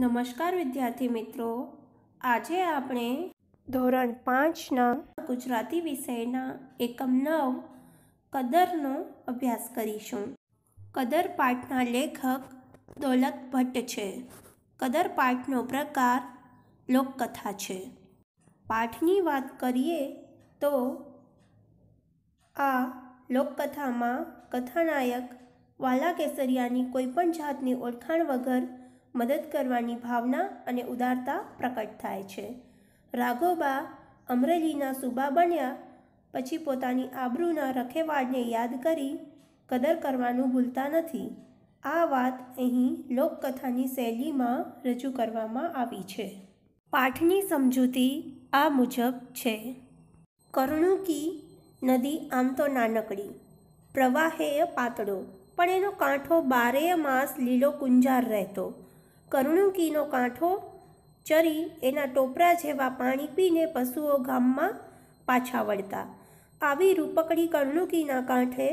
નમસ્કાર વિદ્યાર્થી મિત્રો આજે આપણે ધોરણ પાંચના ગુજરાતી વિષયના એકમ નવ કદરનો અભ્યાસ કરીશું કદર પાઠના લેખક દોલત ભટ્ટ છે કદર પાઠનો પ્રકાર લોકકથા છે પાઠની વાત કરીએ તો આ લોકકથામાં કથાનાયક વાલા કેસરિયાની કોઈપણ જાતની ઓળખાણ વગર મદદ કરવાની ભાવના અને ઉદારતા પ્રકટ થાય છે રાઘોબા અમરેલીના સૂબા બન્યા પછી પોતાની આબરૂના રખેવાડને યાદ કરી કદર કરવાનું ભૂલતા નથી આ વાત અહીં લોકકથાની શૈલીમાં રજૂ કરવામાં આવી છે પાઠની સમજૂતી આ મુજબ છે કરુણુકી નદી આમ તો નાનકડી પ્રવાહેય પાતળો પણ એનો કાંઠો બારેય માસ લીલો કુંજાર રહેતો કરુણુકીનો કાંઠો ચરી એના ટોપરા જેવા પાણી પીને પશુઓ ગામમાં પાછા વળતા આવી રૂપકડી કરુણુકીના કાંઠે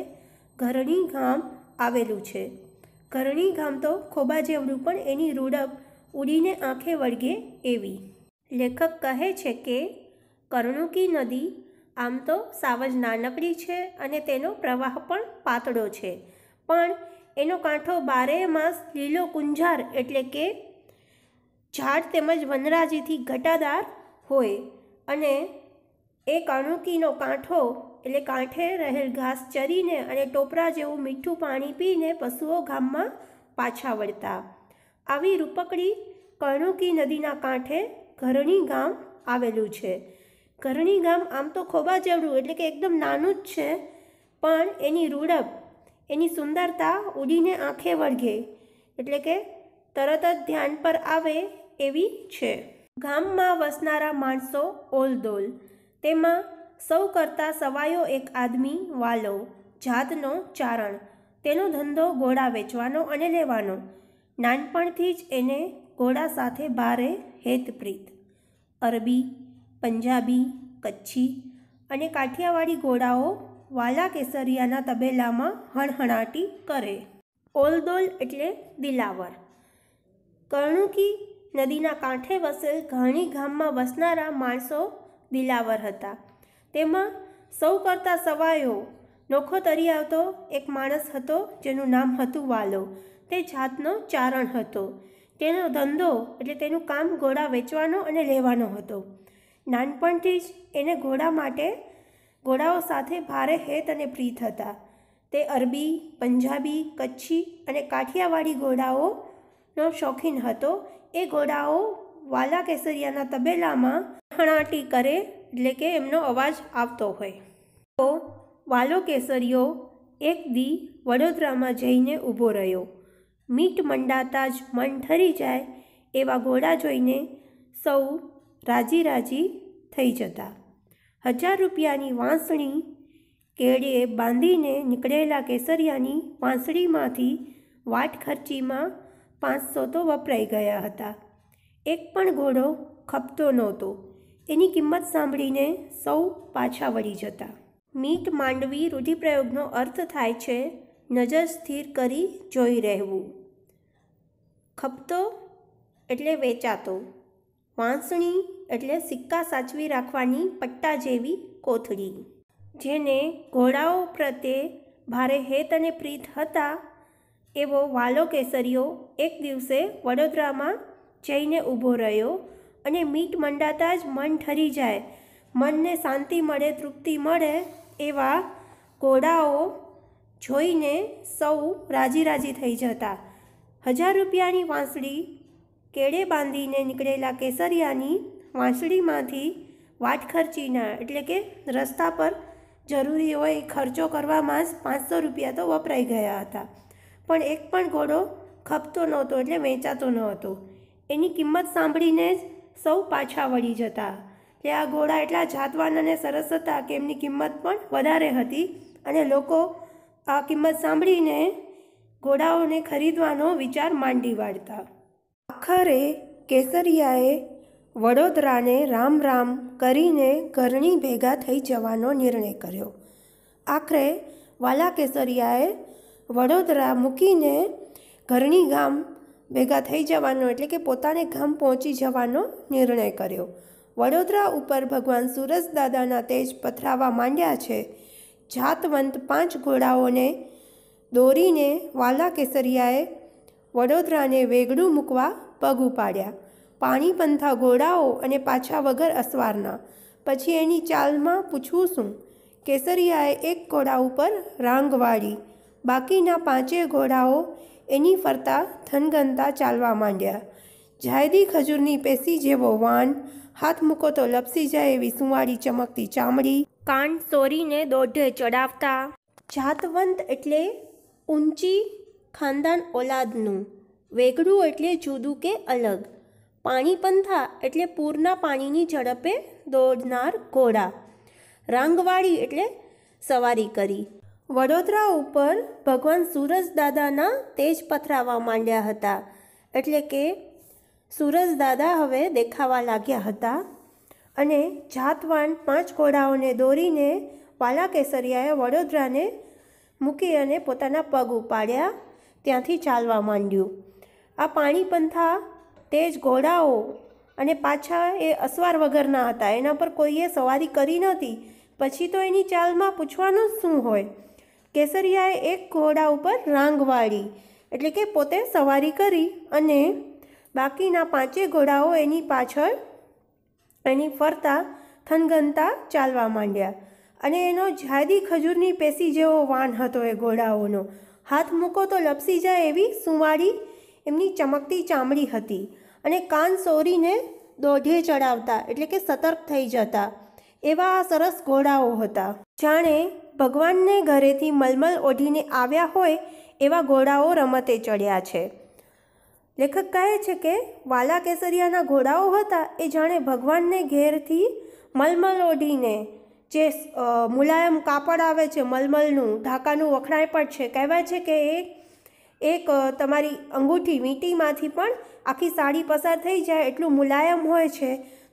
ઘરણી ગામ આવેલું છે ઘરણી ગામ તો ખોબા જેવડું પણ એની રૂડપ ઉડીને આંખે વળગે એવી લેખક કહે છે કે કરુણુકી નદી આમ તો સાવ જ નાનકડી છે અને તેનો પ્રવાહ પણ પાતળો છે પણ એનો કાંઠો બારે માસ લીલો કુંજાર એટલે કે ઝાડ તેમજ વનરાજીથી ઘટાદાર હોય અને એ કણુકીનો કાંઠો એટલે કાંઠે રહેલ ઘાસ ચરીને અને ટોપરા જેવું મીઠું પાણી પીને પશુઓ ગામમાં પાછા વળતા આવી રૂપકડી કણુકી નદીના કાંઠે ઘરણી ગામ આવેલું છે ઘરણી ગામ આમ તો ખોબા જેવડું એટલે કે એકદમ નાનું જ છે પણ એની રૂડપ એની સુંદરતા ઉડીને આંખે વળગે એટલે કે તરત જ ધ્યાન પર આવે એવી છે ગામમાં વસનારા માણસો ઓલદોલ તેમાં સૌ કરતાં સવાયો એક આદમી વાલો જાતનો ચારણ તેનો ધંધો ઘોડા વેચવાનો અને લેવાનો નાનપણથી જ એને ઘોડા સાથે ભારે હેતપ્રીત અરબી પંજાબી કચ્છી અને કાઠિયાવાડી ઘોડાઓ વાલા કેસરિયાના તબેલામાં હણહણાટી કરે ઓલદોલ એટલે દિલાવર કર્ણુકી નદીના કાંઠે વસેલ ઘાણી ગામમાં વસનારા માણસો દિલાવર હતા તેમાં સૌ કરતાં સવાયો નોખો તરી આવતો એક માણસ હતો જેનું નામ હતું વાલો તે જાતનો ચારણ હતો તેનો ધંધો એટલે તેનું કામ ઘોડા વેચવાનો અને લેવાનો હતો નાનપણથી જ એને ઘોડા માટે ઘોડાઓ સાથે ભારે હેત અને પ્રીત હતા તે અરબી પંજાબી કચ્છી અને કાઠિયાવાડી ઘોડાઓનો શોખીન હતો એ ઘોડાઓ વાલા કેસરિયાના તબેલામાં હણાટી કરે એટલે કે એમનો અવાજ આવતો હોય તો વાલો કેસરિયો એક દી વડોદરામાં જઈને ઊભો રહ્યો મીટ મંડાતા જ મન ઠરી જાય એવા ઘોડા જોઈને સૌ રાજી રાજી થઈ જતા હજાર રૂપિયાની વાંસણી કેળીએ બાંધીને નીકળેલા કેસરિયાની વાંસળીમાંથી વાટ ખર્ચીમાં પાંચસો તો વપરાઈ ગયા હતા એક પણ ઘોડો ખપતો નહોતો એની કિંમત સાંભળીને સૌ પાછા વળી જતા મીટ માંડવી રૂઢિપ્રયોગનો અર્થ થાય છે નજર સ્થિર કરી જોઈ રહેવું ખપતો એટલે વેચાતો વાંસણી એટલે સિક્કા સાચવી રાખવાની પટ્ટા જેવી કોથળી જેને ઘોડાઓ પ્રત્યે ભારે હેત અને પ્રીત હતા એવો વાલો કેસરીઓ એક દિવસે વડોદરામાં જઈને ઊભો રહ્યો અને મીટ મંડાતા જ મન ઠરી જાય મનને શાંતિ મળે તૃપ્તિ મળે એવા ઘોડાઓ જોઈને સૌ રાજી રાજી થઈ જતા હજાર રૂપિયાની વાંસળી કેળે બાંધીને નીકળેલા કેસરિયાની વાંસળીમાંથી વાટ ખર્ચીના એટલે કે રસ્તા પર જરૂરી હોય ખર્ચો કરવામાં જ પાંચસો રૂપિયા તો વપરાઈ ગયા હતા પણ એક પણ ઘોડો ખપતો નહોતો એટલે વેચાતો ન હતો એની કિંમત સાંભળીને જ સૌ પાછા વળી જતા એટલે આ ઘોડા એટલા જાતવાન અને સરસ હતા કે એમની કિંમત પણ વધારે હતી અને લોકો આ કિંમત સાંભળીને ઘોડાઓને ખરીદવાનો વિચાર માંડી વાળતા આખરે કેસરિયાએ વડોદરાને રામ રામ કરીને ઘરની ભેગા થઈ જવાનો નિર્ણય કર્યો આખરે વાલા કેસરિયાએ વડોદરા મૂકીને ઘરની ગામ ભેગા થઈ જવાનો એટલે કે પોતાને ગામ પહોંચી જવાનો નિર્ણય કર્યો વડોદરા ઉપર ભગવાન સુરજદાદાના તેજ પથરાવા માંડ્યા છે જાતવંત પાંચ ઘોડાઓને દોરીને વાલા કેસરિયાએ વડોદરાને વેગડું મૂકવા પગ ઉપાડ્યા પાણી પંથા ઘોડાઓ અને પાછા વગર અસવારના પછી એની ચાલમાં પૂછવું શું કેસરિયાએ એક ઘોડા ઉપર રાંગ વાળી બાકીના પાંચે ઘોડાઓ એની ફરતા થનગનતા ચાલવા માંડ્યા જાયદી ખજૂરની પેશી જેવો વાન હાથ મૂકો તો લપસી જાય એવી સુંવાળી ચમકતી ચામડી કાન સોરીને દોઢે ચડાવતા જાતવંત એટલે ઊંચી ખાનદાન ઓલાદનું વેગડું એટલે જુદું કે અલગ પાણીપંથા એટલે પૂરના પાણીની ઝડપે દોડનાર ઘોડા રાંગવાળી એટલે સવારી કરી વડોદરા ઉપર ભગવાન સુરજદાદાના તેજ પથરાવા માંડ્યા હતા એટલે કે સુરજદાદા હવે દેખાવા લાગ્યા હતા અને જાતવાન પાંચ ઘોડાઓને દોરીને વાલા કેસરિયાએ વડોદરાને મૂકી અને પોતાના પગ ઉપાડ્યા ત્યાંથી ચાલવા માંડ્યું આ પાણીપંથા તે જ ઘોડાઓ અને પાછા એ અસવાર વગરના હતા એના પર કોઈએ સવારી કરી નહોતી પછી તો એની ચાલમાં પૂછવાનું શું હોય કેસરિયાએ એક ઘોડા ઉપર રાંગ વાળી એટલે કે પોતે સવારી કરી અને બાકીના પાંચે ઘોડાઓ એની પાછળ એની ફરતા થનગનતા ચાલવા માંડ્યા અને એનો જાદી ખજૂરની પેસી જેવો વાન હતો એ ઘોડાઓનો હાથ મૂકો તો લપસી જાય એવી સુંવાળી એમની ચમકતી ચામડી હતી અને કાન સોરીને દોઢે ચડાવતા એટલે કે સતર્ક થઈ જતા એવા આ સરસ ઘોડાઓ હતા જાણે ભગવાનને ઘરેથી મલમલ ઓઢીને આવ્યા હોય એવા ઘોડાઓ રમતે ચડ્યા છે લેખક કહે છે કે વાલા કેસરિયાના ઘોડાઓ હતા એ જાણે ભગવાનને ઘેરથી મલમલ ઓઢીને જે મુલાયમ કાપડ આવે છે મલમલનું ઢાકાનું વખણાય પણ છે કહેવાય છે કે એ એક તમારી અંગૂઠી વીંટીમાંથી પણ આખી સાડી પસાર થઈ જાય એટલું મુલાયમ હોય છે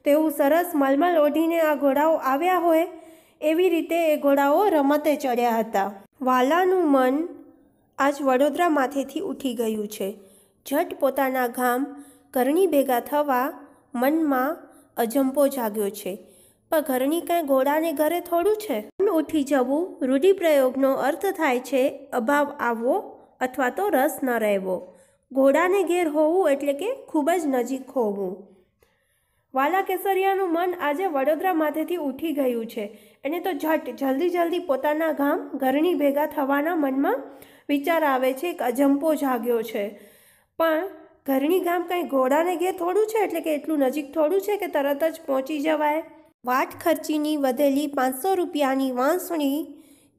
તેવું સરસ મલમલ ઓઢીને આ ઘોડાઓ આવ્યા હોય એવી રીતે એ ઘોડાઓ રમતે ચડ્યા હતા વાલાનું મન આજ વડોદરા માથેથી ઉઠી ગયું છે જટ પોતાના ગામ ઘરની ભેગા થવા મનમાં અજંપો જાગ્યો છે પણ ઘરની કાંઈ ઘોડાને ઘરે થોડું છે ઉઠી જવું રૂઢિપ્રયોગનો અર્થ થાય છે અભાવ આવવો અથવા તો રસ ન રહેવો ઘોડાને ઘેર હોવું એટલે કે ખૂબ જ નજીક હોવું વાલા કેસરિયાનું મન આજે વડોદરા માથેથી ઉઠી ગયું છે એને તો ઝટ જલ્દી જલ્દી પોતાના ગામ ઘરની ભેગા થવાના મનમાં વિચાર આવે છે એક અજંપો જાગ્યો છે પણ ઘરની ગામ કંઈ ઘોડાને ઘેર થોડું છે એટલે કે એટલું નજીક થોડું છે કે તરત જ પહોંચી જવાય વાટ ખર્ચીની વધેલી પાંચસો રૂપિયાની વાંસણી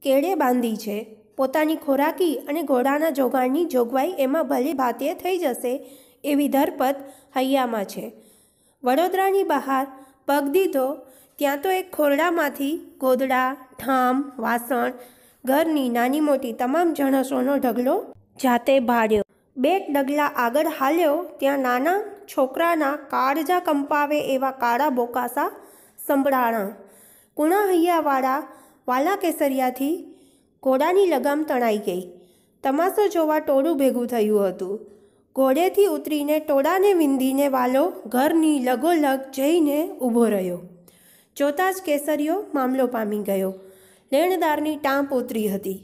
કેળે બાંધી છે પોતાની ખોરાકી અને ઘોડાના જોગાણની જોગવાઈ એમાં ભલે ભાતીએ થઈ જશે એવી ધરપત હૈયામાં છે વડોદરાની બહાર પગ દીધો ત્યાં તો એક ખોરડામાંથી ગોદડા ઠામ વાસણ ઘરની નાની મોટી તમામ જણસોનો ઢગલો જાતે ભાડ્યો બે ડગલા આગળ હાલ્યો ત્યાં નાના છોકરાના કાળજા કંપાવે એવા કાળા બોકાસા સંભળાણા કુણાહૈયાવાળા વાલા કેસરિયાથી ઘોડાની લગામ તણાઈ ગઈ તમાશો જોવા ટોળું ભેગું થયું હતું ઘોડેથી ઉતરીને ટોળાને વિંધીને વાલો ઘરની લગોલગ જઈને ઊભો રહ્યો જોતાં જ કેસરીઓ મામલો પામી ગયો લેણદારની ટાંપ ઉતરી હતી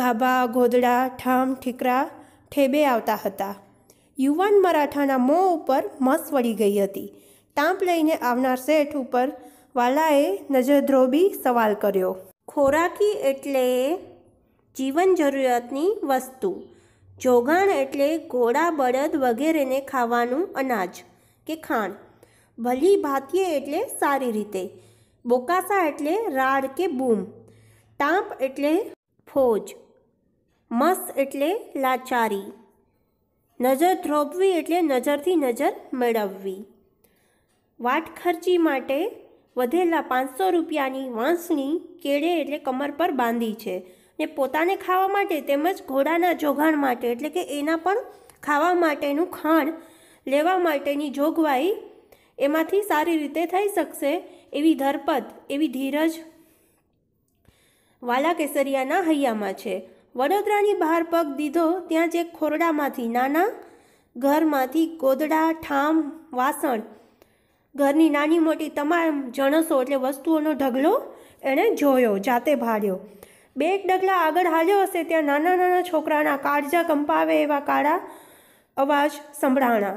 ગાભા ગોદડા ઠામ ઠીકરા ઠેબે આવતા હતા યુવાન મરાઠાના મોં ઉપર મસ વળી ગઈ હતી ટાંપ લઈને આવનાર શેઠ ઉપર વાલાએ નજરધ્રોબી સવાલ કર્યો ખોરાકી એટલે જીવન જરૂરિયાતની વસ્તુ જોગાણ એટલે ઘોડા બળદ વગેરેને ખાવાનું અનાજ કે ખાણ ભલી ભાતીએ એટલે સારી રીતે બોકાસા એટલે રાડ કે બૂમ તાંપ એટલે ફોજ મસ એટલે લાચારી નજર ધ્રોપવી એટલે નજરથી નજર મેળવવી વાટ ખર્ચી માટે વધેલા પાંચસો રૂપિયાની વાંસણી કેળે એટલે કમર પર બાંધી છે ને પોતાને ખાવા માટે તેમજ ઘોડાના જોગાણ માટે એટલે કે એના પણ ખાવા માટેનું ખાણ લેવા માટેની જોગવાઈ એમાંથી સારી રીતે થઈ શકશે એવી ધરપત એવી ધીરજ વાલા કેસરિયાના હૈયામાં છે વડોદરાની બહાર પગ દીધો ત્યાં જે ખોરડામાંથી નાના ઘરમાંથી ગોદડા ઠામ વાસણ ઘરની નાની મોટી તમામ જણસો એટલે વસ્તુઓનો ઢગલો એણે જોયો જાતે ભાળ્યો બે એક ડગલા આગળ હાલ્યો હશે ત્યાં નાના નાના છોકરાના કાળજા કંપાવે એવા કાળા અવાજ સંભળાણા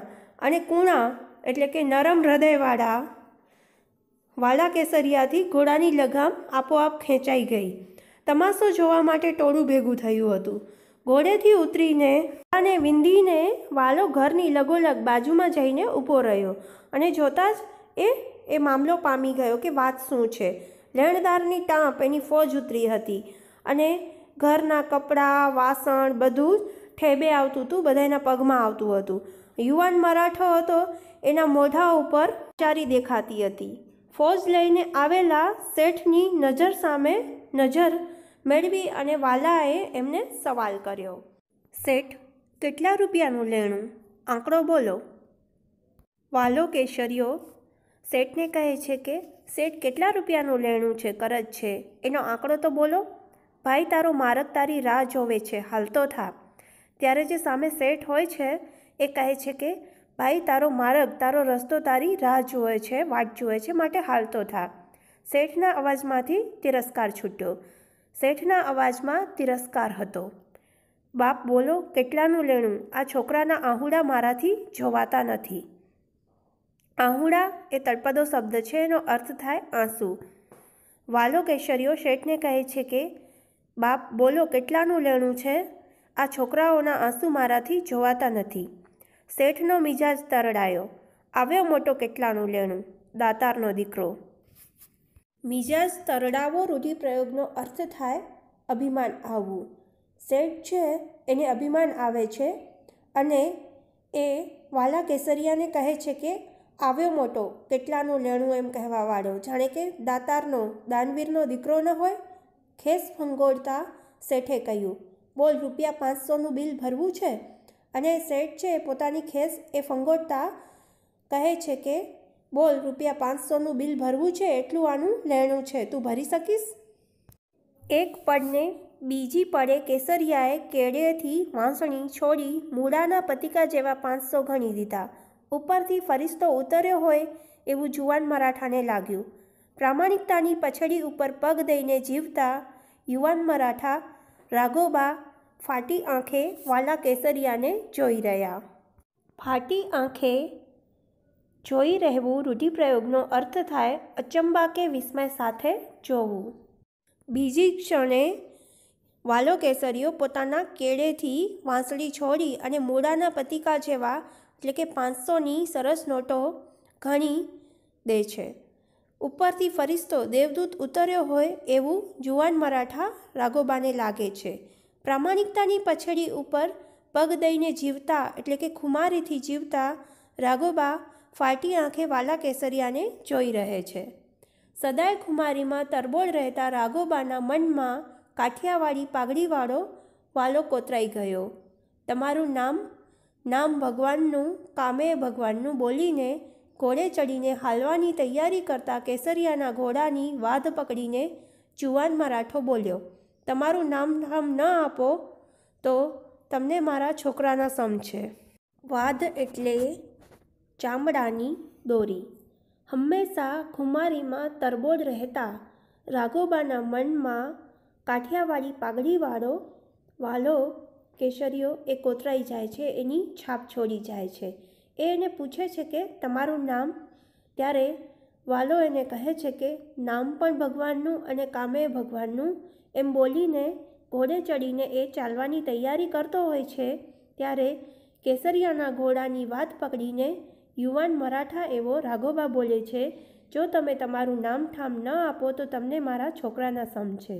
અને કૂણા એટલે કે નરમ હૃદયવાળા વાલા કેસરિયાથી ઘોડાની લગામ આપોઆપ ખેંચાઈ ગઈ તમાશો જોવા માટે ટોળું ભેગું થયું હતું ઘોડેથી ઉતરીને અને વિંધીને વાલો ઘરની લગોલગ બાજુમાં જઈને ઊભો રહ્યો અને જોતાં જ એ એ મામલો પામી ગયો કે વાત શું છે લેણદારની ટાંપ એની ફોજ ઉતરી હતી અને ઘરના કપડાં વાસણ બધું ઠેબે આવતું હતું બધા એના પગમાં આવતું હતું યુવાન મરાઠો હતો એના મોઢા ઉપર ચારી દેખાતી હતી ફોજ લઈને આવેલા શેઠની નજર સામે નજર મેળવી અને વાલાએ એમને સવાલ કર્યો શેઠ કેટલા રૂપિયાનું લેણું આંકડો બોલો વાલો કેશરીઓ શેઠને કહે છે કે શેઠ કેટલા રૂપિયાનું લેણું છે કરજ છે એનો આંકડો તો બોલો ભાઈ તારો મારક તારી રાહ જોવે છે હાલતો થા ત્યારે જે સામે શેઠ હોય છે એ કહે છે કે ભાઈ તારો મારક તારો રસ્તો તારી રાહ જુએ છે વાટ જુએ છે માટે હાલતો થા શેઠના અવાજમાંથી તિરસ્કાર છૂટ્યો શેઠના અવાજમાં તિરસ્કાર હતો બાપ બોલો કેટલાનું લેણું આ છોકરાના આહુડા મારાથી જોવાતા નથી આહુડા એ તળપદો શબ્દ છે એનો અર્થ થાય આંસુ વાલો કેશરીઓ શેઠને કહે છે કે બાપ બોલો કેટલાનું લેણું છે આ છોકરાઓના આંસુ મારાથી જોવાતા નથી શેઠનો મિજાજ તરડાયો આવ્યો મોટો કેટલાનું લેણું દાતારનો દીકરો મિજાજ તરડાવો રૂઢિપ્રયોગનો અર્થ થાય અભિમાન આવવું શેઠ છે એને અભિમાન આવે છે અને એ વાલા કેસરિયાને કહે છે કે આવ્યો મોટો કેટલાનું લેણું એમ કહેવાવાળો જાણે કે દાતારનો દાનવીરનો દીકરો ન હોય ખેસ ફંગોળતા શેઠે કહ્યું બોલ રૂપિયા પાંચસોનું બિલ ભરવું છે અને શેઠ છે પોતાની ખેસ એ ફંગોળતા કહે છે કે બોલ રૂપિયા પાંચસોનું બિલ ભરવું છે એટલું આનું લેણું છે તું ભરી શકીશ એક પડને બીજી પડે કેસરિયાએ કેળેથી વાંસણી છોડી મૂળાના પતિકા જેવા પાંચસો ગણી દીધા ઉપરથી ફરિશ્તો ઉતર્યો હોય એવું જુવાન મરાઠાને લાગ્યું પ્રામાણિકતાની પછડી ઉપર પગ દઈને જીવતા યુવાન મરાઠા રાઘોબા ફાટી આંખે વાલા કેસરિયાને જોઈ રહ્યા ફાટી આંખે જોઈ રહેવું રૂઢિપ્રયોગનો અર્થ થાય અચંબા કે વિસ્મય સાથે જોવું બીજી ક્ષણે વાલો કેસરીઓ પોતાના કેળેથી વાંસળી છોડી અને મૂળાના પતિકા જેવા એટલે કે પાંચસોની સરસ નોટો ઘણી દે છે ઉપરથી ફરિશ્તો દેવદૂત ઉતર્યો હોય એવું જુવાન મરાઠા રાઘોબાને લાગે છે પ્રામાણિકતાની પછેડી ઉપર પગ દઈને જીવતા એટલે કે ખુમારીથી જીવતા રાઘોબા ફાટી આંખે વાલા કેસરિયાને જોઈ રહે છે સદાય ખુમારીમાં તરબોળ રહેતા રાઘોબાના મનમાં કાઠિયાવાડી પાઘડીવાળો વાલો કોતરાઈ ગયો તમારું નામ નામ ભગવાનનું કામે ભગવાનનું બોલીને ઘોડે ચડીને હાલવાની તૈયારી કરતા કેસરિયાના ઘોડાની વાધ પકડીને જુવાન મરાઠો બોલ્યો તમારું નામ નામ ન આપો તો તમને મારા છોકરાના સમ છે વાધ એટલે ચામડાની દોરી હંમેશા ખુમારીમાં તરબોળ રહેતા રાઘોબાના મનમાં કાઠિયાવાડી પાઘડીવાળો વાલો કેસરીઓ એ કોતરાઈ જાય છે એની છાપ છોડી જાય છે એ એને પૂછે છે કે તમારું નામ ત્યારે વાલો એને કહે છે કે નામ પણ ભગવાનનું અને કામે ભગવાનનું એમ બોલીને ઘોડે ચડીને એ ચાલવાની તૈયારી કરતો હોય છે ત્યારે કેસરિયાના ઘોડાની વાત પકડીને યુવાન મરાઠા એવો રાઘોબા બોલે છે જો તમે તમારું નામ ઠામ ન આપો તો તમને મારા છોકરાના સમ છે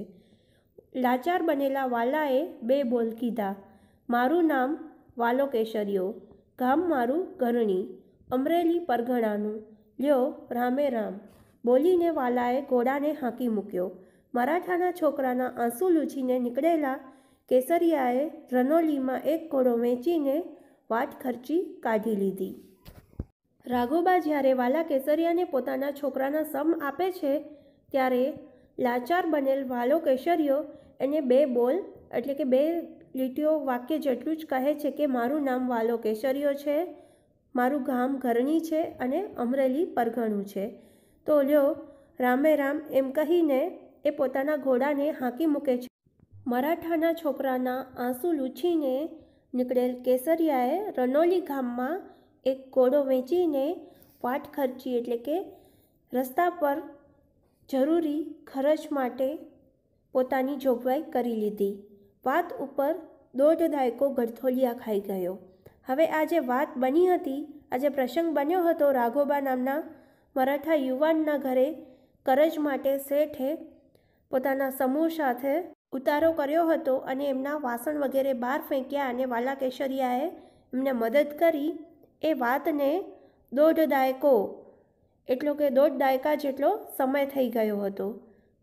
લાચાર બનેલા વાલાએ બે બોલ કીધા મારું નામ વાલો કેસરિયો ગામ મારું ઘરણી અમરેલી પરગણાનું લ્યો રામે રામ બોલીને વાલાએ ઘોડાને હાંકી મૂક્યો મરાઠાના છોકરાના આંસુ લૂછીને નીકળેલા કેસરિયાએ રનોલીમાં એક ઘોડો વેચીને વાટ ખર્ચી કાઢી લીધી રાઘોબા જ્યારે વાલા કેસરિયાને પોતાના છોકરાના સમ આપે છે ત્યારે લાચાર બનેલ વાલો કેસરિયો એને બે બોલ એટલે કે બે લીટીઓ વાક્ય જેટલું જ કહે છે કે મારું નામ વાલો કેસરીયો છે મારું ગામ ઘરણી છે અને અમરેલી પરઘણું છે તો લ્યો રામે રામ એમ કહીને એ પોતાના ઘોડાને હાંકી મૂકે છે મરાઠાના છોકરાના આંસુ લૂછીને નીકળેલ કેસરિયાએ રનોલી ગામમાં એક ઘોડો વેચીને વાટ ખર્ચી એટલે કે રસ્તા પર જરૂરી ખર્ચ માટે પોતાની જોગવાઈ કરી લીધી વાત ઉપર દોઢ દાયકો ગડથોલિયા ખાઈ ગયો હવે આજે વાત બની હતી આજે પ્રસંગ બન્યો હતો રાઘોબા નામના મરાઠા યુવાનના ઘરે કરજ માટે શેઠે પોતાના સમૂહ સાથે ઉતારો કર્યો હતો અને એમના વાસણ વગેરે બહાર ફેંક્યા અને વાલા કેશરિયાએ એમને મદદ કરી એ વાતને દોઢ દાયકો એટલો કે દોઢ દાયકા જેટલો સમય થઈ ગયો હતો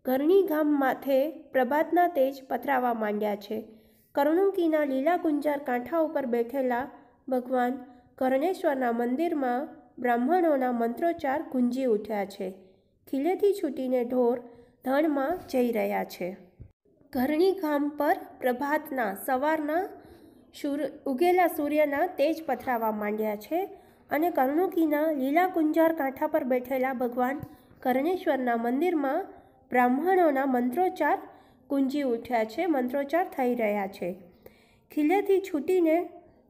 ઘરની ગામ માથે પ્રભાતના તેજ પથરાવા માંડ્યા છે કરણુંકીના લીલા ગુંજાર કાંઠા ઉપર બેઠેલા ભગવાન કરણેશ્વરના મંદિરમાં બ્રાહ્મણોના મંત્રોચ્ચાર ગુંજી ઉઠ્યા છે ખીલેથી છૂટીને ઢોર ધણમાં જઈ રહ્યા છે ઘરની ગામ પર પ્રભાતના સવારના સૂર ઉગેલા સૂર્યના તેજ પથરાવા માંડ્યા છે અને કર્ણુકીના લીલા કુંજાર કાંઠા પર બેઠેલા ભગવાન કરણેશ્વરના મંદિરમાં બ્રાહ્મણોના મંત્રોચ્ચાર કુંજી ઉઠ્યા છે મંત્રોચ્ચાર થઈ રહ્યા છે ખીલેથી છૂટીને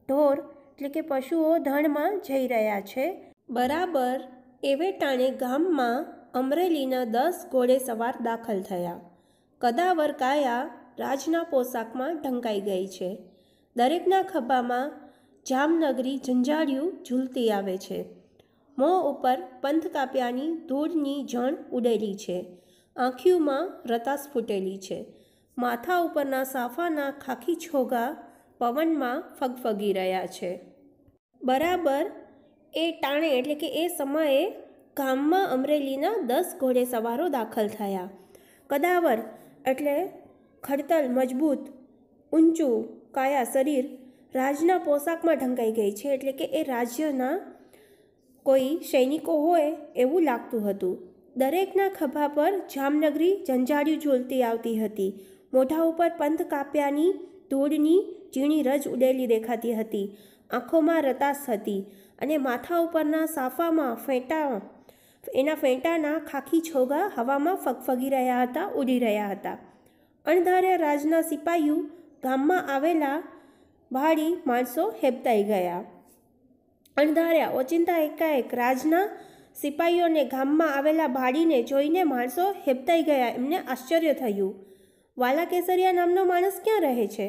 ઢોર એટલે કે પશુઓ ધણમાં જઈ રહ્યા છે બરાબર એવે ટાણે ગામમાં અમરેલીના દસ ઘોડે સવાર દાખલ થયા કદાવર કાયા રાજના પોશાકમાં ઢંકાઈ ગઈ છે દરેકના ખભામાં જામનગરી ઝંઝાળિયું ઝૂલતી આવે છે મોં ઉપર પંથ કાપ્યાની ધૂળની જણ ઉડેલી છે આંખીઓમાં રતાસ ફૂટેલી છે માથા ઉપરના સાફાના ખાખી છોગા પવનમાં ફગફગી રહ્યા છે બરાબર એ ટાણે એટલે કે એ સમયે ગામમાં અમરેલીના દસ ઘોડે સવારો દાખલ થયા કદાવર એટલે ખડતલ મજબૂત ઊંચું કાયા શરીર રાજના પોશાકમાં ઢંકાઈ ગઈ છે એટલે કે એ રાજ્યના કોઈ સૈનિકો હોય એવું લાગતું હતું દરેકના ખભા પર જામનગરી ઝંઝાડ્યું ઝૂલતી આવતી હતી મોઢા ઉપર પંથ કાપ્યાની ધૂળની ઝીણી રજ ઉડેલી દેખાતી હતી આંખોમાં રતાશ હતી અને માથા ઉપરના સાફામાં ફેંટા એના ફેંટાના ખાખી છોગા હવામાં ફગફગી રહ્યા હતા ઉડી રહ્યા હતા અણધાર્યા રાજના સિપાહીઓ ગામમાં આવેલા ભાડી માણસો હેબતાઈ ગયા અણધાર્યા ઓચિંતા એકાએક રાજના સિપાહીઓને ગામમાં આવેલા ભાડીને જોઈને માણસો હેબતાઈ ગયા એમને આશ્ચર્ય થયું વાલા કેસરિયા નામનો માણસ ક્યાં રહે છે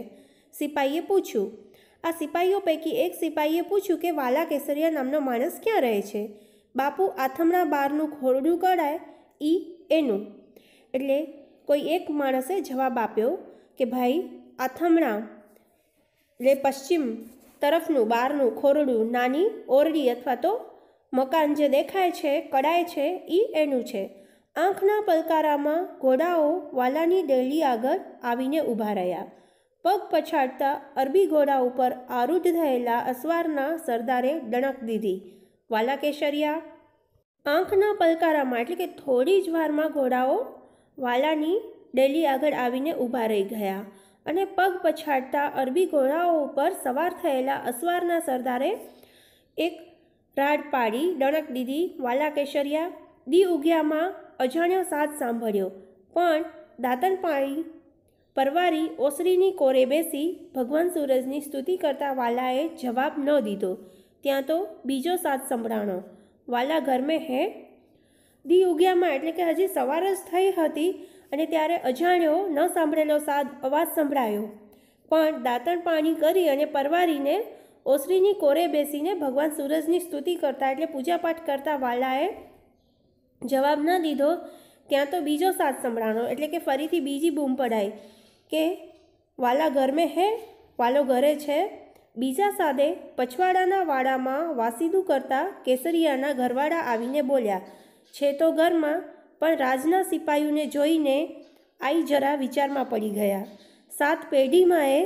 સિપાહીએ પૂછ્યું આ સિપાહીઓ પૈકી એક સિપાહીએ પૂછ્યું કે વાલા કેસરિયા નામનો માણસ ક્યાં રહે છે બાપુ આથમણા બારનું ખોરડું કળાય ઈ એનું એટલે કોઈ એક માણસે જવાબ આપ્યો કે ભાઈ આથમણા એટલે પશ્ચિમ તરફનું બારનું ખોરડું નાની ઓરડી અથવા તો મકાન જે દેખાય છે કડાય છે એ એનું છે આંખના પલકારામાં ઘોડાઓ વાલાની ડેલી આગળ આવીને ઊભા રહ્યા પગ પછાડતા અરબી ઘોડા ઉપર આરૂઢ થયેલા અસવારના સરદારે ડણક દીધી વાલા કેશરિયા આંખના પલકારામાં એટલે કે થોડી જ વારમાં ઘોડાઓ વાલાની ડેલી આગળ આવીને ઊભા રહી ગયા અને પગ પછાડતા અરબી ઘોડાઓ ઉપર સવાર થયેલા અસવારના સરદારે એક રાડ પાડી ડણક દીધી વાલા કેશરિયા દી ઉગ્યામાં અજાણ્યો સાથ સાંભળ્યો પણ દાંતન પાણી પરવારી ઓસરીની કોરે બેસી ભગવાન સૂરજની સ્તુતિ કરતા વાલાએ જવાબ ન દીધો ત્યાં તો બીજો સાથ સંભળાણો વાલા ઘરમે હે દી ઉગ્યામાં એટલે કે હજી સવાર જ થઈ હતી અને ત્યારે અજાણ્યો ન સાંભળેલો સાદ અવાજ સંભળાયો પણ દાંતણ પાણી કરી અને પરવારીને ઓસરીની કોરે બેસીને ભગવાન સૂરજની સ્તુતિ કરતા એટલે પૂજાપાઠ કરતા વાલાએ જવાબ ન દીધો ત્યાં તો બીજો સાથ સંભળાણો એટલે કે ફરીથી બીજી બૂમ પડાઈ કે વાલા ઘરમે હે વાલો ઘરે છે બીજા સાદે પછવાડાના વાડામાં વાસીદુ કરતા કેસરિયાના ઘરવાળા આવીને બોલ્યા છે તો ઘરમાં પણ રાજના સિપાહીઓને જોઈને આઈ જરા વિચારમાં પડી ગયા સાત પેઢીમાં એ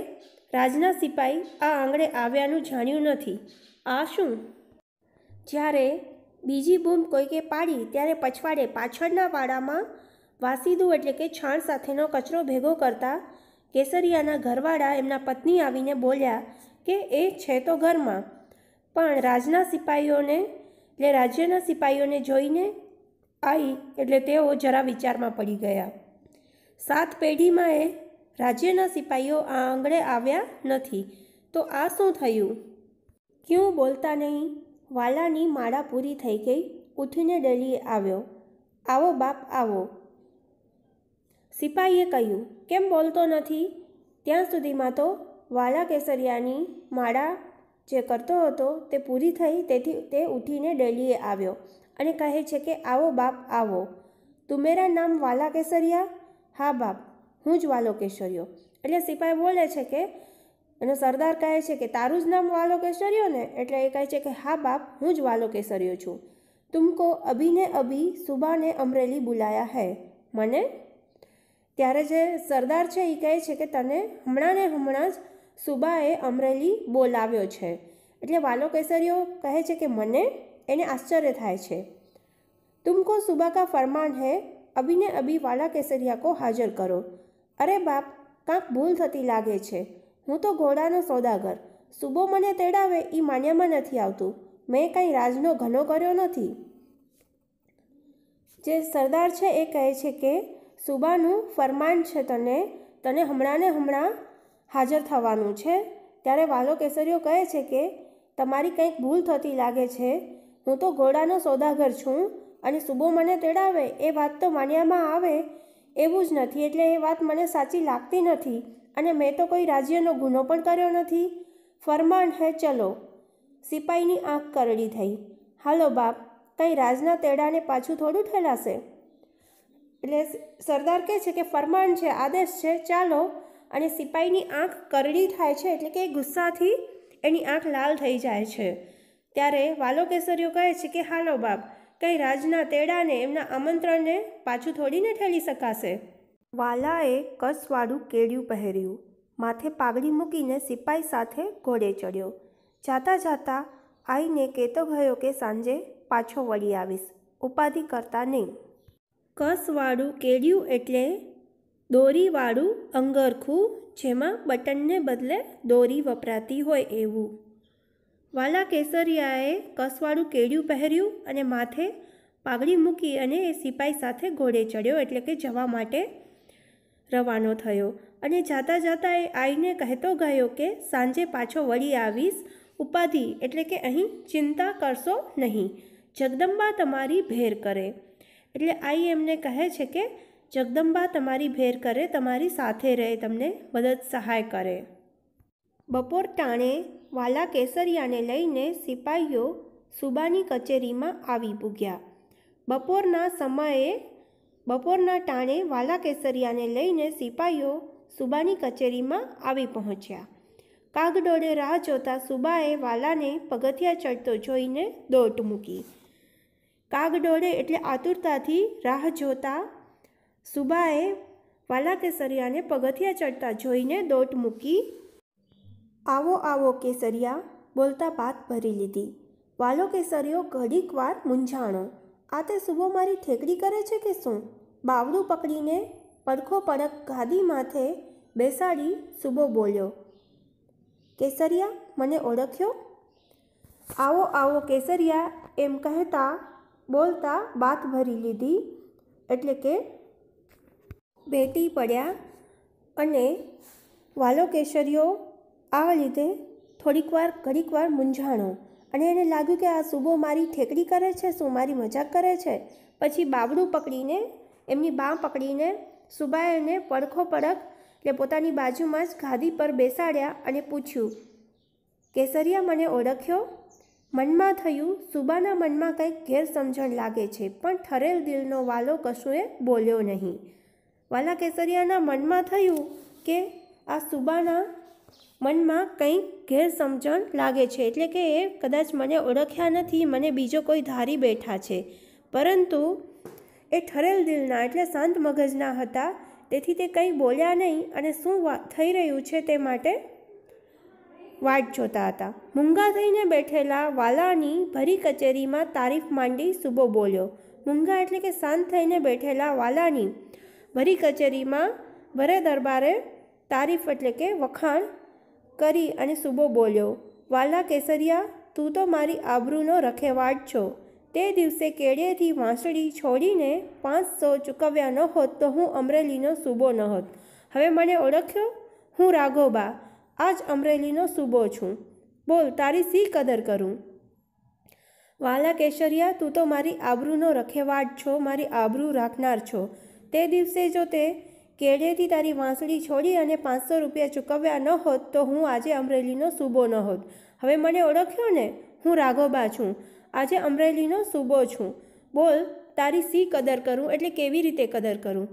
રાજના સિપાઈ આ આંગણે આવ્યાનું જાણ્યું નથી આ શું જ્યારે બીજી બૂમ કોઈકે પાડી ત્યારે પછવાડે પાછળના વાડામાં વાસીદું એટલે કે છાણ સાથેનો કચરો ભેગો કરતા કેસરિયાના ઘરવાળા એમના પત્ની આવીને બોલ્યા કે એ છે તો ઘરમાં પણ રાજના સિપાઈઓને એટલે રાજ્યના સિપાઈઓને જોઈને આવી એટલે તેઓ જરા વિચારમાં પડી ગયા સાત પેઢીમાં એ રાજ્યના સિપાઈઓ આ આંગણે આવ્યા નથી તો આ શું થયું ક્યું બોલતા નહીં વાલાની માળા પૂરી થઈ ગઈ ઉઠીને ડેલીએ આવ્યો આવો બાપ આવો સિપાઈએ કહ્યું કેમ બોલતો નથી ત્યાં સુધીમાં તો વાલા કેસરિયાની માળા જે કરતો હતો તે પૂરી થઈ તેથી તે ઉઠીને ડેલીએ આવ્યો અને કહે છે કે આવો બાપ આવો તુમેરા નામ વાલા કેસરિયા હા બાપ હું જ વાલોકેશ્વરીઓ એટલે સિપાઈ બોલે છે કે એનો સરદાર કહે છે કે તારું જ નામ વાલોકેશ્વરીઓ ને એટલે એ કહે છે કે હા બાપ હું જ વાલોકેશ્વરીઓ છું તુમકો અભિને અભી સુબાને અમરેલી બોલાયા હૈ મને ત્યારે જે સરદાર છે એ કહે છે કે તને હમણાં ને હમણાં જ સુબાએ અમરેલી બોલાવ્યો છે એટલે વાલોકેસરીઓ કહે છે કે મને એને આશ્ચર્ય થાય છે તુમકો સુબા કા ફરમાન હૈ અભીને અભી વાલા કેસરિયા કો હાજર કરો અરે બાપ કાંક ભૂલ થતી લાગે છે હું તો ઘોડાનો સોદાગર સુબો મને તેડાવે એ માન્યામાં નથી આવતું મેં કાંઈ રાજનો ઘનો કર્યો નથી જે સરદાર છે એ કહે છે કે સુબાનું ફરમાન છે તને તને હમણાંને હમણાં હાજર થવાનું છે ત્યારે વાલો કેસરીઓ કહે છે કે તમારી કંઈક ભૂલ થતી લાગે છે હું તો ઘોડાનો સોદાગર છું અને સુબો મને તેડાવે એ વાત તો માન્યામાં આવે એવું જ નથી એટલે એ વાત મને સાચી લાગતી નથી અને મેં તો કોઈ રાજ્યનો ગુનો પણ કર્યો નથી ફરમાન હે ચલો સિપાઈની આંખ કરડી થઈ હાલો બાપ કંઈ રાજના તેડાને પાછું થોડું ઠેલાશે એટલે સરદાર કહે છે કે ફરમાન છે આદેશ છે ચાલો અને સિપાઈની આંખ કરડી થાય છે એટલે કે ગુસ્સાથી એની આંખ લાલ થઈ જાય છે ત્યારે વાલો કેસરીઓ કહે છે કે હાલો બાપ કંઈ રાજના તેડાને એમના આમંત્રણને પાછું થોડીને ઠેલી શકાશે વાલાએ કસવાળું કેડિયું પહેર્યું માથે પાઘડી મૂકીને સિપાઈ સાથે ઘોડે ચડ્યો જાતા જાતા આઈને કહેતો ગયો કે સાંજે પાછો વળી આવીશ ઉપાધિ કરતા નહીં કસવાળું કેડિયું એટલે દોરીવાળું અંગરખું જેમાં બટનને બદલે દોરી વપરાતી હોય એવું વાલા કેસરિયાએ કસવાળું કેડિયું પહેર્યું અને માથે પાઘડી મૂકી અને એ સિપાઈ સાથે ઘોડે ચડ્યો એટલે કે જવા માટે રવાનો થયો અને જાતા જાતા એ આઈને કહેતો ગયો કે સાંજે પાછો વળી આવીશ ઉપાધિ એટલે કે અહીં ચિંતા કરશો નહીં જગદંબા તમારી ભેર કરે એટલે આઈ એમને કહે છે કે જગદંબા તમારી ભેર કરે તમારી સાથે રહે તમને મદદ સહાય કરે બપોર ટાણે વાલા કેસરિયાને લઈને સિપાહીઓ સુબાની કચેરીમાં આવી પૂગ્યા બપોરના સમયે બપોરના ટાણે વાલા કેસરિયાને લઈને સિપાહીઓ સુબાની કચેરીમાં આવી પહોંચ્યા કાગડોળે રાહ જોતા સુબાએ વાલાને પગથિયા ચડતો જોઈને દોટ મૂકી કાગડોળે એટલે આતુરતાથી રાહ જોતા સુબાએ વાલા કેસરિયાને પગથિયા ચડતા જોઈને દોટ મૂકી આવો આવો કેસરિયા બોલતા વાત ભરી લીધી વાલો કેસરિયો ઘડીક વાર મૂંઝાણો આ તે સુબો મારી ઠેકડી કરે છે કે શું બાવડું પકડીને પડખો પડક ગાદી માથે બેસાડી સુબો બોલ્યો કેસરિયા મને ઓળખ્યો આવો આવો કેસરિયા એમ કહેતા બોલતા બાત ભરી લીધી એટલે કે ભેટી પડ્યા અને વાલો કેસરીઓ આવા લીધે થોડીક વાર ઘડીક વાર મૂંઝાણો અને એને લાગ્યું કે આ સુબો મારી ઠેકડી કરે છે શું મારી મજાક કરે છે પછી બાવડું પકડીને એમની બા પકડીને સુબાએ એને પડખો પડખ એટલે પોતાની બાજુમાં જ ગાદી પર બેસાડ્યા અને પૂછ્યું કેસરિયા મને ઓળખ્યો મનમાં થયું સુબાના મનમાં કંઈક ગેરસમજણ લાગે છે પણ ઠરેલ દિલનો વાલો કશુંએ બોલ્યો નહીં વાલા કેસરિયાના મનમાં થયું કે આ સુબાના મનમાં કંઈક ગેરસમજણ લાગે છે એટલે કે એ કદાચ મને ઓળખ્યા નથી મને બીજો કોઈ ધારી બેઠા છે પરંતુ એ ઠરેલ દિલના એટલે શાંત મગજના હતા તેથી તે કંઈ બોલ્યા નહીં અને શું થઈ રહ્યું છે તે માટે વાટ જોતા હતા મૂંગા થઈને બેઠેલા વાલાની ભરી કચેરીમાં તારીફ માંડી સુબો બોલ્યો મૂંગા એટલે કે શાંત થઈને બેઠેલા વાલાની ભરી કચેરીમાં ભરે દરબારે તારીફ એટલે કે વખાણ કરી અને સુબો બોલ્યો વાલા કેસરિયા તું તો મારી આબરૂનો રખેવાટ છો તે દિવસે કેળિયેથી વાંસળી છોડીને પાંચસો ચૂકવ્યા ન હોત તો હું અમરેલીનો સૂબો ન હોત હવે મને ઓળખ્યો હું રાઘોબા આજ અમરેલીનો સૂબો છું બોલ તારી સી કદર કરું વાલા કેશરિયા તું તો મારી આબરૂનો રખેવાટ છો મારી આબરૂ રાખનાર છો તે દિવસે જો તે કેળેથી તારી વાંસળી છોડી અને પાંચસો રૂપિયા ચૂકવ્યા ન હોત તો હું આજે અમરેલીનો સૂબો ન હોત હવે મને ઓળખ્યો ને હું રાઘોબા છું આજે અમરેલીનો સૂબો છું બોલ તારી સી કદર કરું એટલે કેવી રીતે કદર કરું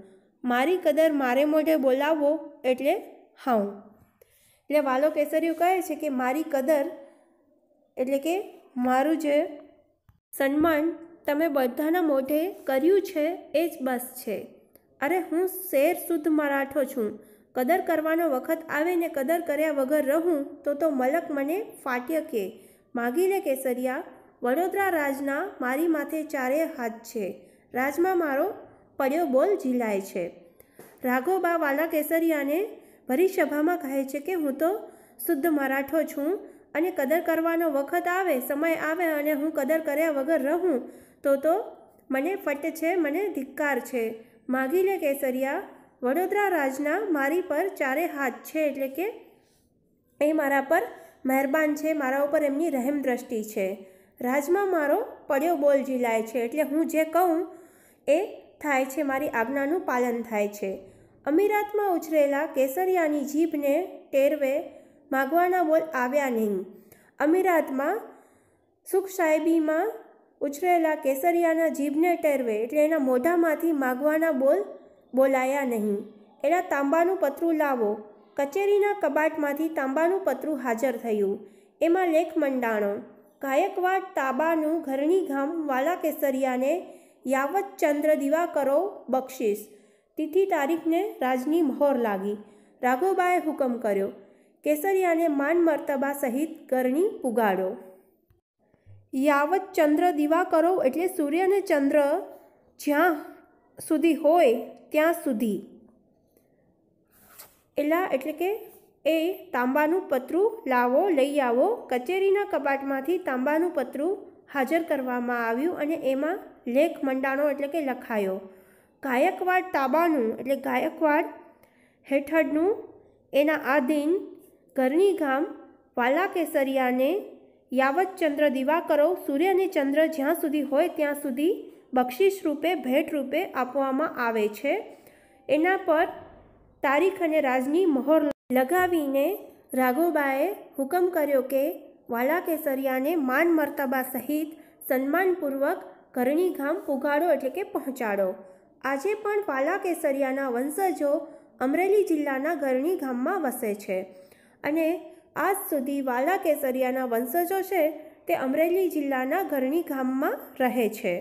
મારી કદર મારે મોઢે બોલાવો એટલે હાઉ એટલે વાલો કેસરિયું કહે છે કે મારી કદર એટલે કે મારું જે સન્માન તમે બધાના મોઢે કર્યું છે એ જ બસ છે અરે હું શેર શુદ્ધ મરાઠો છું કદર કરવાનો વખત આવે ને કદર કર્યા વગર રહું તો તો મલક મને ફાટ્ય કે માગીને કેસરિયા વડોદરા રાજના મારી માથે ચારે હાથ છે રાજમાં મારો પડ્યો બોલ ઝીલાય છે રાઘોબા વાલા કેસરિયાને ભરી સભામાં કહે છે કે હું તો શુદ્ધ મરાઠો છું અને કદર કરવાનો વખત આવે સમય આવે અને હું કદર કર્યા વગર રહું તો તો મને ફટ છે મને ધિક્કાર છે માગી લે કેસરિયા વડોદરા રાજના મારી પર ચારે હાથ છે એટલે કે એ મારા પર મહેરબાન છે મારા ઉપર એમની રહેમ દ્રષ્ટિ છે રાજમાં મારો પડ્યો બોલ ઝીલાય છે એટલે હું જે કહું એ થાય છે મારી આજ્ઞાનું પાલન થાય છે અમીરાતમાં ઉછરેલા કેસરિયાની જીભને ટેરવે માગવાના બોલ આવ્યા નહીં અમીરાતમાં સુખ સાહેબીમાં ઉછરેલા કેસરિયાના જીભને ટેરવે એટલે એના મોઢામાંથી માગવાના બોલ બોલાયા નહીં એના તાંબાનું પતરું લાવો કચેરીના કબાટમાંથી તાંબાનું પતરું હાજર થયું એમાં લેખ મંડાણો ગાયકવાડ તાબાનું ઘરણી ગામ વાલા કેસરિયાને યાવત ચંદ્ર દીવા કરો બક્ષિસ તિથિ તારીખને રાજની મહોર લાગી રાઘોબાએ હુકમ કર્યો કેસરિયાને માન મર્તબા સહિત ઘરની પુગાડો યાવત ચંદ્ર દીવા કરો એટલે સૂર્ય અને ચંદ્ર જ્યાં સુધી હોય ત્યાં સુધી એલા એટલે કે એ તાંબાનું પતરું લાવો લઈ આવો કચેરીના કબાટમાંથી તાંબાનું પતરું હાજર કરવામાં આવ્યું અને એમાં લેખ મંડાણો એટલે કે લખાયો ગાયકવાડ તાંબાનું એટલે ગાયકવાડ હેઠળનું એના આધીન ઘરની ગામ વાલા કેસરિયાને યાવત ચંદ્ર દિવાકરો સૂર્ય અને ચંદ્ર જ્યાં સુધી હોય ત્યાં સુધી બક્ષિસ રૂપે ભેટ રૂપે આપવામાં આવે છે એના પર તારીખ અને રાજની મહોર લગાવીને રાઘોબાએ હુકમ કર્યો કે વાલા કેસરિયાને માન મર્તબા સહિત સન્માનપૂર્વક ઘરણી ગામ પુગાડો એટલે કે પહોંચાડો આજે પણ વાલા કેસરિયાના વંશજો અમરેલી જિલ્લાના ગરણી ગામમાં વસે છે અને આજ સુધી વાલા કેસરિયાના વંશજો છે તે અમરેલી જિલ્લાના ઘરણી ગામમાં રહે છે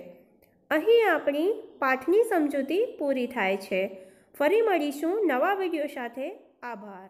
અહીં આપણી પાઠની સમજૂતી પૂરી થાય છે ફરી મળીશું નવા વિડીયો સાથે આભાર